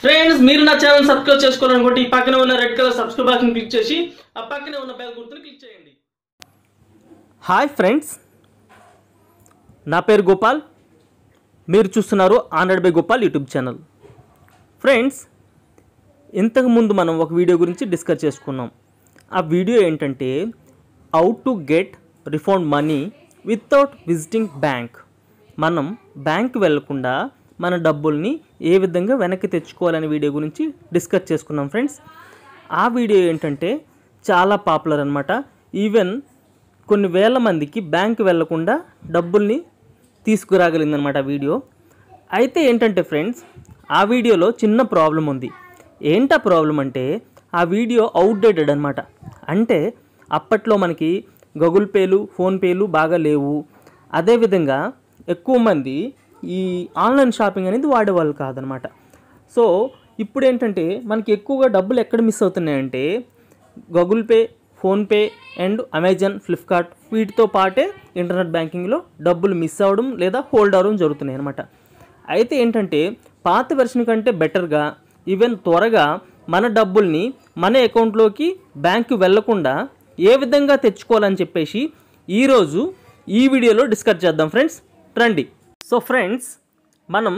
Friends మీరు నా channel subscribe చేసుకోవాలనుకుంటే ఈ పక్కన ఉన్న రెడ్ కలర్ సబ్స్క్రైబ్ బాక్స్ని క్లిక్ చేసి ఆ పక్కన ఉన్న బెల్ గుర్తును క్లిక్ చేయండి హాయ్ ఫ్రెండ్స్ నా పేరు గోపాల్ మీరు చూస్తున్నారు Android by Gopal YouTube channel friends ఇంతకుముందు మనం ఒక వీడియో గురించి డిస్కస్ చేసుకున్నాం ఆ వీడియో ఏంటంటే how to get refund money without visiting bank మనం బ్యాంక్ వెళ్లకుండా మన డబ్బుల్ని ఏ విధంగా వెనక్కి తెచ్చుకోవాలనే వీడియో గురించి డిస్కస్ చేసుకున్నాం ఫ్రెండ్స్ ఆ వీడియో ఏంటంటే చాలా పాపులర్ అనమాట ఈవెన్ కొన్ని వేల మందికి బ్యాంక్ వెళ్లకుండా డబ్బుల్ని తీసుకురాగలిందనమాట ఆ వీడియో అయితే ఏంటంటే ఫ్రెండ్స్ ఆ వీడియోలో చిన్న ప్రాబ్లం ఉంది ఏంటా ప్రాబ్లం అంటే ఆ వీడియో అవుట్డేటెడ్ అనమాట అంటే అప్పట్లో మనకి గూగుల్ పేలు ఫోన్పేలు బాగా లేవు అదేవిధంగా ఎక్కువ మంది ఈ ఆన్లైన్ షాపింగ్ అనేది వాడేవాళ్ళు కాదనమాట సో ఇప్పుడు ఏంటంటే మనకి ఎక్కువగా డబ్బులు ఎక్కడ మిస్ అవుతున్నాయంటే Google Pay PhonePe and Amazon Flipkart వీటితో పాటే ఇంటర్నెట్ బ్యాంకింగ్లో డబ్బులు మిస్ అవ్వడం లేదా హోల్డ్ అవ్వడం జరుగుతున్నాయి అనమాట అయితే ఏంటంటే పాత వెర్షన్ కంటే బెటర్గా ఈవెన్ త్వరగా మన డబ్బుల్ని మన అకౌంట్లోకి బ్యాంకు వెళ్లకుండా ఏ విధంగా తెచ్చుకోవాలని చెప్పేసి ఈరోజు ఈ వీడియోలో డిస్కస్ చేద్దాం ఫ్రెండ్స్ రండి సో ఫ్రెండ్స్ మనం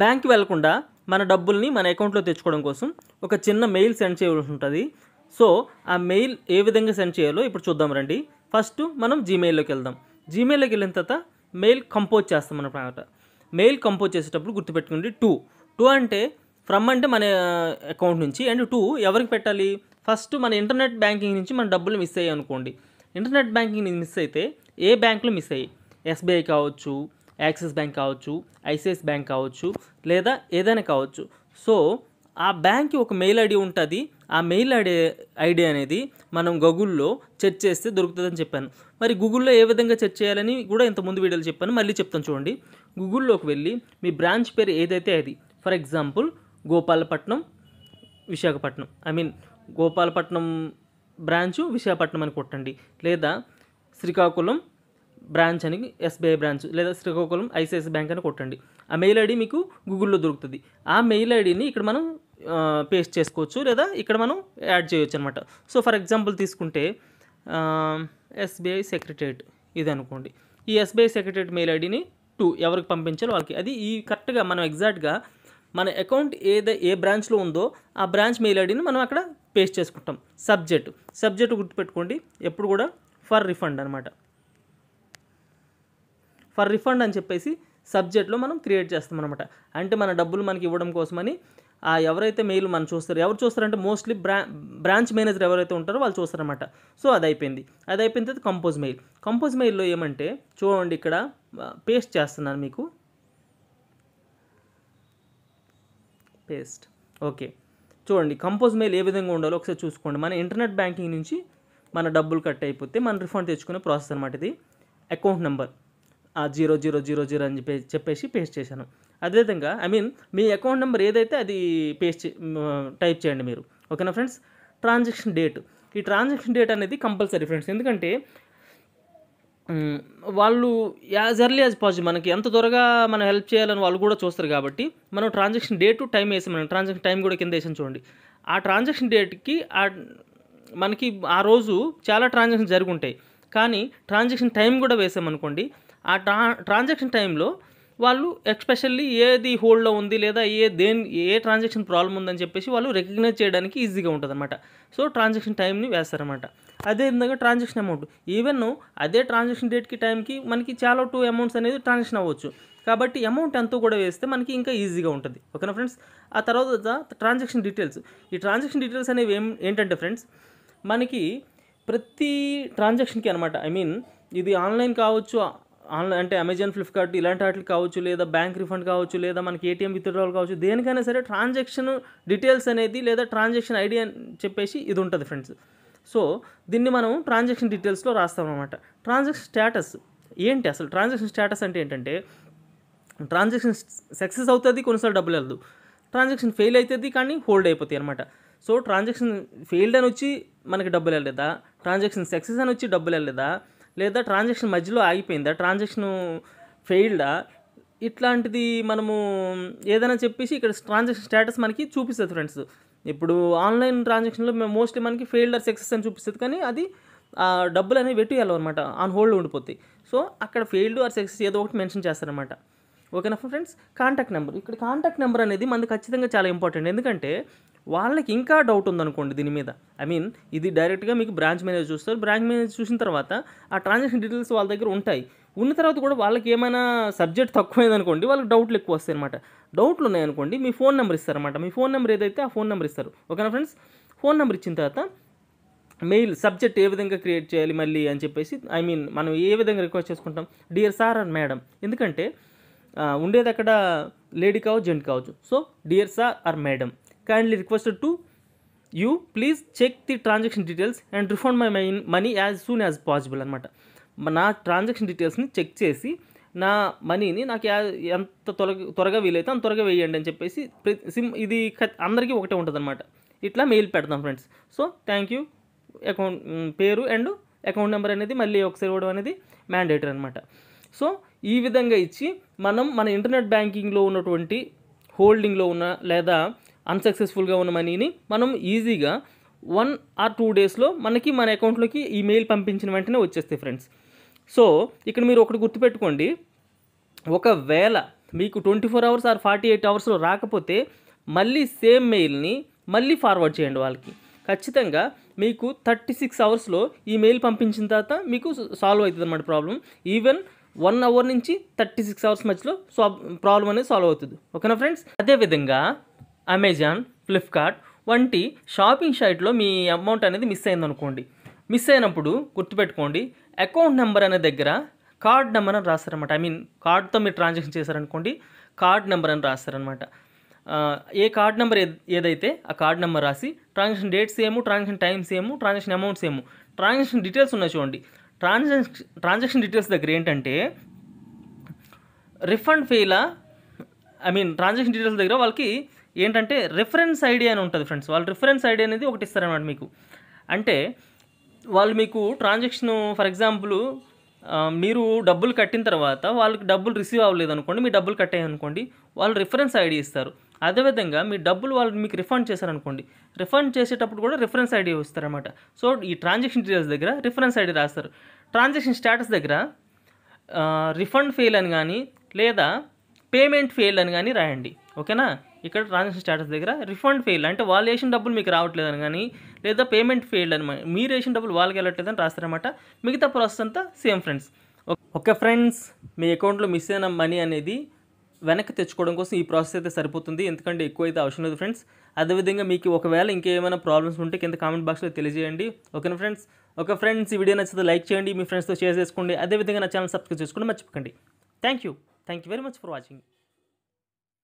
బ్యాంక్ వెళ్లకుండా మన డబ్బుల్ని మన అకౌంట్లో తెచ్చుకోవడం కోసం ఒక చిన్న మెయిల్ సెండ్ చేయవలసి ఉంటుంది సో ఆ మెయిల్ ఏ విధంగా సెండ్ చేయాలో ఇప్పుడు చూద్దాం రండి ఫస్ట్ మనం జీమెయిల్లోకి వెళ్దాం జీమెయిల్లోకి వెళ్ళిన తర్వాత మెయిల్ కంపోజ్ చేస్తాం అనమాట మెయిల్ కంపోజ్ చేసేటప్పుడు గుర్తుపెట్టుకోండి టూ టూ అంటే ఫ్రమ్ అంటే మన అకౌంట్ నుంచి అండ్ టూ ఎవరికి పెట్టాలి ఫస్ట్ మన ఇంటర్నెట్ బ్యాంకింగ్ నుంచి మన డబ్బులు మిస్ అయ్యాయి అనుకోండి ఇంటర్నెట్ బ్యాంకింగ్ మిస్ అయితే ఏ బ్యాంకులో మిస్ అయ్యాయి ఎస్బీఐ కావచ్చు యాక్సిస్ బ్యాంక్ కావచ్చు ఐసిఐసి బ్యాంక్ కావచ్చు లేదా ఏదైనా కావచ్చు సో ఆ బ్యాంక్కి ఒక మెయిల్ ఐడి ఉంటుంది ఆ మెయిల్ ఐడి ఐడి అనేది మనం గూగుల్లో చెక్ చేస్తే దొరుకుతుందని చెప్పాను మరి గూగుల్లో ఏ విధంగా చెక్ చేయాలని కూడా ఇంతకుముందు వీడియోలు చెప్పాను మళ్ళీ చెప్తాను చూడండి గూగుల్లోకి వెళ్ళి మీ బ్రాంచ్ పేరు ఏదైతే అది for example Gopalapatnam Visakhapatnam I mean Gopalapatnam branch Visakhapatnam అని కొట్టండి లేదా శ్రీకాకుళం బ్రాంచ్ అని ఎస్బీఐ బ్రాంచ్ లేదా శ్రీకాకుళం ఐసిఐసి బ్యాంక్ అని కొట్టండి ఆ మెయిల్ ఐడి మీకు గూగుల్లో దొరుకుతుంది ఆ మెయిల్ ఐడిని ఇక్కడ మనం పేస్ట్ చేసుకోవచ్చు లేదా ఇక్కడ మనం యాడ్ చేయవచ్చు అనమాట సో ఫర్ ఎగ్జాంపుల్ తీసుకుంటే ఎస్బీఐ సెక్రటరేట్ ఇది అనుకోండి ఈ ఎస్బీఐ సెక్రటరేట్ మెయిల్ ఐడిని టూ ఎవరికి పంపించాలో వాళ్ళకి అది ఈ కరెక్ట్గా మనం ఎగ్జాక్ట్గా మన అకౌంట్ ఏదో ఏ బ్రాంచ్లో ఉందో ఆ బ్రాంచ్ మెయిల్ ఐడిని మనం అక్కడ పేస్ట్ చేసుకుంటాం సబ్జెక్ట్ సబ్జెక్ట్ గుర్తుపెట్టుకోండి ఎప్పుడు కూడా ఫర్ రిఫండ్ అనమాట ఫర్ రిఫండ్ అని చెప్పేసి సబ్జెక్ట్లో మనం క్రియేట్ చేస్తాం అనమాట అంటే మన డబ్బులు మనకి ఇవ్వడం కోసమని ఆ ఎవరైతే మెయిల్ మనం చూస్తారు ఎవరు చూస్తారంటే మోస్ట్లీ బ్రా బ్రాంచ్ మేనేజర్ ఎవరైతే ఉంటారో వాళ్ళు చూస్తారనమాట సో అది అయిపోయింది అది అయిపోయిన తర్వాత కంపోజ్ మెయిల్ కంపోజ్ మెయిల్లో ఏమంటే చూడండి ఇక్కడ పేస్ట్ చేస్తున్నాను మీకు పేస్ట్ ఓకే చూడండి కంపోజ్ మెయిల్ ఏ విధంగా ఉండాలో ఒకసారి చూసుకోండి మన ఇంటర్నెట్ బ్యాంకింగ్ నుంచి మన డబ్బులు కట్ అయిపోతే మనం రిఫండ్ తెచ్చుకునే ప్రాసెస్ అనమాట ఇది account number zero zero zero zero అని చెప్పి చెప్పేసి పేస్ట్ చేశాను అదేవిధంగా ఐ మీన్ మీ అకౌంట్ నెంబర్ ఏదైతే అది పేస్ట్ టైప్ చేయండి మీరు ఓకేనా ఫ్రెండ్స్ ట్రాన్సాక్షన్ డేట్ ఈ ట్రాన్సాక్షన్ డేట్ అనేది కంపల్సరీ ఫ్రెండ్స్ ఎందుకంటే వాళ్ళు యాజ్ ఎర్లీ యాజ్ పాజిబుల్ మనకి ఎంత త్వరగా మనం హెల్ప్ చేయాలని వాళ్ళు కూడా చూస్తారు కాబట్టి మనం ట్రాన్సాక్షన్ డేట్ టైం వేసాం మనం ట్రాన్సాక్షన్ టైం కూడా కింద వేసాం చూడండి ఆ ట్రాన్సాక్షన్ డేట్కి ఆ మనకి ఆ రోజు చాలా ట్రాన్సాక్షన్ జరుగుంటాయి కానీ ట్రాన్సాక్షన్ టైం కూడా వేసామనుకోండి ఆ ట్రా ట్రాన్సాక్షన్ టైంలో వాళ్ళు ఎక్స్పెషల్లీ ఏది హోల్డ్లో ఉంది లేదా ఏ దేని ఏ ట్రాన్సాక్షన్ ప్రాబ్లం ఉందని చెప్పేసి వాళ్ళు రికగ్నైజ్ చేయడానికి ఈజీగా ఉంటుంది అనమాట సో ట్రాన్సాక్షన్ టైంని వేస్తారనమాట అదే విధంగా ట్రాన్సాక్షన్ అమౌంట్ ఈవెన్ అదే ట్రాన్సాక్షన్ డేట్కి టైంకి మనకి చాలా టూ అమౌంట్స్ అనేది ట్రాన్సాక్షన్ అవ్వచ్చు కాబట్టి అమౌంట్ ఎంతో కూడా వేస్తే మనకి ఇంకా ఈజీగా ఉంటుంది ఓకేనా ఫ్రెండ్స్ ఆ తర్వాత ట్రాన్సాక్షన్ డీటెయిల్స్ ఈ ట్రాన్సాక్షన్ డీటెయిల్స్ అనేవి ఏం ఏంటంటే ఫ్రెండ్స్ మనకి ప్రతి ట్రాన్సాక్షన్కి అనమాట ఐ మీన్ ఇది ఆన్లైన్ కావచ్చు ఆన్లైన్ అంటే అమెజాన్ ఫ్లిప్కార్ట్ ఇలాంటి వాటికి కావచ్చు లేదా బ్యాంక్ రిఫండ్ కావచ్చు లేదా మనకి ఏటీఎం విత్డ్రావల్ కావచ్చు దేనికైనా సరే ట్రాన్సాక్షన్ డీటెయిల్స్ అనేది లేదా ట్రాన్సాక్షన్ ఐడి అని చెప్పేసి ఇది ఉంటుంది ఫ్రెండ్స్ సో దీన్ని మనం ట్రాన్సాక్షన్ డీటెయిల్స్లో రాస్తామన్నమాట ట్రాన్సాక్షన్ స్టేటస్ ఏంటి అసలు ట్రాన్సాక్షన్ స్టేటస్ అంటే ఏంటంటే ట్రాన్సాక్షన్ సక్సెస్ అవుతుంది కొన్నిసార్లు డబ్బులు వెళ్ళదు ట్రాన్సాక్షన్ ఫెయిల్ అవుతుంది కానీ హోల్డ్ అయిపోతాయి అనమాట సో ట్రాన్సాక్షన్ ఫెయిల్డ్ అని వచ్చి మనకి డబ్బులు వెళ్ళలేదా ట్రాన్సాక్షన్ సక్సెస్ అని వచ్చి డబ్బులు వెళ్ళలేదా లేదా ట్రాన్సాక్షన్ మధ్యలో ఆగిపోయిందా ట్రాన్సాక్షన్ ఫెయిల్డా ఇట్లాంటిది మనము ఏదైనా చెప్పేసి ఇక్కడ ట్రాన్సాక్షన్ స్టేటస్ మనకి చూపిస్తుంది ఫ్రెండ్స్ ఇప్పుడు ఆన్లైన్ ట్రాన్సాక్షన్లో మేము మోస్ట్లీ మనకి ఫెయిల్డర్ సక్సెస్ అని చూపిస్తుంది కానీ అది డబ్బులు అనేవి అనమాట ఆన్ హోల్డ్ ఉండిపోతాయి సో అక్కడ ఫెయిల్డ్ ఆర్ సక్సెస్ ఏదో ఒకటి మెన్షన్ చేస్తారనమాట ఓకేనా ఫ్రెండ్స్ కాంటాక్ట్ నెంబర్ ఇక్కడ కాంటాక్ట్ నెంబర్ అనేది మనకు ఖచ్చితంగా చాలా ఇంపార్టెంట్ ఎందుకంటే వాళ్ళకి ఇంకా డౌట్ ఉందనుకోండి దీని మీద ఐ మీన్ ఇది డైరెక్ట్గా మీకు బ్రాంచ్ మేనేజర్ చూస్తారు బ్రాంచ్ మేనేజర్ చూసిన తర్వాత ఆ ట్రాన్సాక్షన్ డీటెయిల్స్ వాళ్ళ దగ్గర ఉంటాయి ఉన్న తర్వాత కూడా వాళ్ళకి ఏమైనా సబ్జెక్ట్ తక్కువైందనుకోండి వాళ్ళకి డౌట్లు ఎక్కువ వస్తాయి అనమాట డౌట్లు ఉన్నాయనుకోండి మీ ఫోన్ నెంబర్ ఇస్తారనమాట మీ ఫోన్ నెంబర్ ఏదైతే ఆ ఫోన్ నెంబర్ ఇస్తారు ఓకేనా ఫ్రెండ్స్ ఫోన్ నెంబర్ ఇచ్చిన తర్వాత మెయిల్ సబ్జెక్ట్ ఏ విధంగా క్రియేట్ చేయాలి మళ్ళీ అని చెప్పేసి ఐ మీన్ మనం ఏ విధంగా రిక్వెస్ట్ చేసుకుంటాం డియర్ సార్ అండ్ మేడం ఎందుకంటే ఉండేది అక్కడ లేడీ కావచ్చు జెంట్ కావచ్చు so dear sir or madam kindly request to you please check the transaction details and refund my my money as soon as possible అనమాట నా ట్రాన్సాక్షన్ డీటెయిల్స్ని చెక్ చేసి నా మనీని నాకు ఎంత త్వరగా త్వరగా వీలైతే అంత త్వరగా వేయండి అని చెప్పేసి సిమ్ ఇది అందరికీ ఒకటే ఉంటుంది అనమాట ఇట్లా మెయిల్ పెడతాం friends so thank you account పేరు అండ్ అకౌంట్ నెంబర్ అనేది మళ్ళీ ఒకసారి ఇవ్వడం అనేది మ్యాండేటరీ అనమాట సో ఈ విధంగా ఇచ్చి మనం మన ఇంటర్నెట్ బ్యాంకింగ్లో ఉన్నటువంటి హోల్డింగ్లో ఉన్న లేదా అన్సక్సెస్ఫుల్గా ఉన్న మనీని మనం ఈజీగా వన్ ఆర్ టూ డేస్లో మనకి మన అకౌంట్లోకి ఈమెయిల్ పంపించిన వెంటనే వచ్చేస్తాయి ఫ్రెండ్స్ సో ఇక్కడ మీరు ఒకటి గుర్తుపెట్టుకోండి ఒకవేళ మీకు twenty four hours or forty eight అవర్స్లో రాకపోతే మళ్ళీ సేమ్ మెయిల్ని మళ్ళీ ఫార్వర్డ్ చేయండి వాళ్ళకి ఖచ్చితంగా మీకు థర్టీ సిక్స్ అవర్స్లో ఈ మెయిల్ పంపించిన తర్వాత మీకు సాల్వ్ అవుతుంది అనమాట ప్రాబ్లం ఈవెన్ వన్ అవర్ నుంచి థర్టీ సిక్స్ అవర్స్ మధ్యలో ప్రాబ్లం అనేది సాల్వ్ అవుతుంది ఓకేనా ఫ్రెండ్స్ అదేవిధంగా అమెజాన్ ఫ్లిప్కార్ట్ వంటి షాపింగ్ సైట్లో మీ అమౌంట్ అనేది మిస్ అయిందనుకోండి మిస్ అయినప్పుడు గుర్తుపెట్టుకోండి అకౌంట్ నెంబర్ అనే దగ్గర కార్డ్ నెంబర్ అని రాస్తారనమాట ఐ మీన్ కార్డ్తో మీరు ట్రాన్సాక్షన్ చేశారనుకోండి కార్డ్ నెంబర్ అని రాస్తారనమాట ఏ కార్డ్ నెంబర్ ఏదైతే ఆ కార్డ్ నెంబర్ రాసి ట్రాన్సాక్షన్ డేట్ ఏమో ట్రాన్సాక్షన్ టైమ్స్ ఏమో ట్రాన్సాక్షన్ అమౌంట్స్ ఏమో ట్రాన్సాక్షన్ డీటెయిల్స్ ఉన్నాయి చూడండి ట్రాన్సాక్షన్ ట్రాన్సాక్షన్ డీటెయిల్స్ దగ్గర ఏంటంటే రిఫండ్ ఫెయిలా ఐ మీన్ ట్రాన్సాక్షన్ డీటెయిల్స్ దగ్గర వాళ్ళకి ఏంటంటే రిఫరెన్స్ ఐడియా అని ఉంటుంది ఫ్రెండ్స్ వాళ్ళు రిఫరెన్స్ ఐడి అనేది ఒకటి ఇస్తారనమాట మీకు అంటే వాళ్ళు మీకు ట్రాన్సాక్షన్ ఫర్ ఎగ్జాంపుల్ మీరు డబ్బులు కట్టిన తర్వాత వాళ్ళకి డబ్బులు రిసీవ్ అవ్వలేదు అనుకోండి మీ డబ్బులు కట్టాయి అనుకోండి వాళ్ళు రిఫరెన్స్ ఐడి ఇస్తారు అదేవిధంగా మీ డబ్బులు వాళ్ళు మీకు రిఫండ్ చేశారనుకోండి రిఫండ్ చేసేటప్పుడు కూడా రిఫరెన్స్ ఐడి ఇస్తారనమాట సో ఈ ట్రాన్సాక్షన్ డీటెయిల్స్ దగ్గర రిఫరెన్స్ ఐడి రాస్తారు ట్రాన్సాక్షన్ స్టేటస్ దగ్గర రిఫండ్ ఫెయిల్ అని కానీ లేదా పేమెంట్ ఫెయిల్ అని కానీ రాయండి ఓకేనా ఇక్కడ ట్రాన్సాక్షన్ స్టేటస్ దగ్గర రిఫండ్ ఫెయిల్ అంటే వాళ్ళు వేసిన డబ్బులు మీకు రావట్లేదని కానీ లేదా పేమెంట్ ఫెయిల్ అని మీరు వేసిన డబ్బులు వాళ్ళకి వెళ్ళట్లేదని రాస్తారనమాట మిగతా ప్రాసెస్ అంతా సేమ్ ఫ్రెండ్స్ ఓకే ఫ్రెండ్స్ మీ అకౌంట్లో మిస్ అయిన మనీ అనేది వెనక్కి తెచ్చుకోవడం కోసం ఈ ప్రాసెస్ అయితే సరిపోతుంది ఎందుకంటే ఎక్కువ అయితే అవసరం లేదు ఫ్రెండ్స్ అదేవిధంగా మీకు ఒకవేళ ఇంకేమైనా ప్రాబ్లమ్స్ ఉంటే కింద కామెంట్ బాక్స్లో తెలియజేయండి ఓకేనా ఫ్రెండ్స్ ఒక ఫ్రెండ్స్ ఈ వీడియో నచ్చితే లైక్ చేయండి మీ ఫ్రెండ్స్తో షేర్ చేసుకోండి అదేవిధంగా నా ఛానల్ సబ్స్క్రైబ్ చేసుకోండి మర్చిపోకండి thank you Thank you very much for watching.